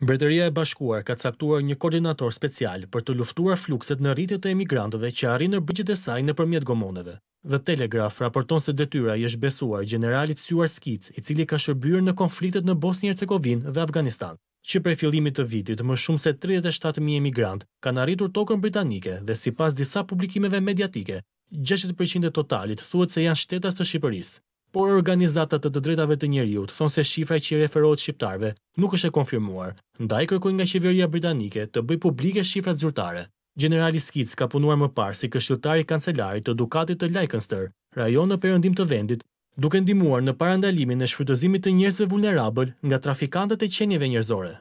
Mbretëria e Bashkuar ka caktuar një koordinator special për të luftuar flukset në rritjet e emigrantëve që arrinë në brigjet e saj nëpërmjet gomoneve. The Telegraf raporton se detyra i është besuar generalit Stuart Skic, i cili ka shërbyer në konfliktet në Bosnjë-Hercegovinë dhe Afganistan. Që prej fillimit të vitit, më shumë se 37.000 emigrant kanë arritur tokën britanike dhe si pas disa publikimeve mediatike, 60% e totalit thuet se janë shtetas të Shqipërisë por organizatat të të drejtave të njeriut thonë se shifra që i referohet shqiptarve nuk është e konfirmuar, ndaj kërkojnë nga qeveria britanike të bëj publike shifrat zyrtare. Generali Skic ka punuar më parë si kështiltari i kancelarit të Dukatit të Leicester, rajon në perëndim të vendit, duke ndihmuar në parandalimin e shfrytëzimit të njerëzve vulnerabël nga trafikantët e qenieve njerëzore.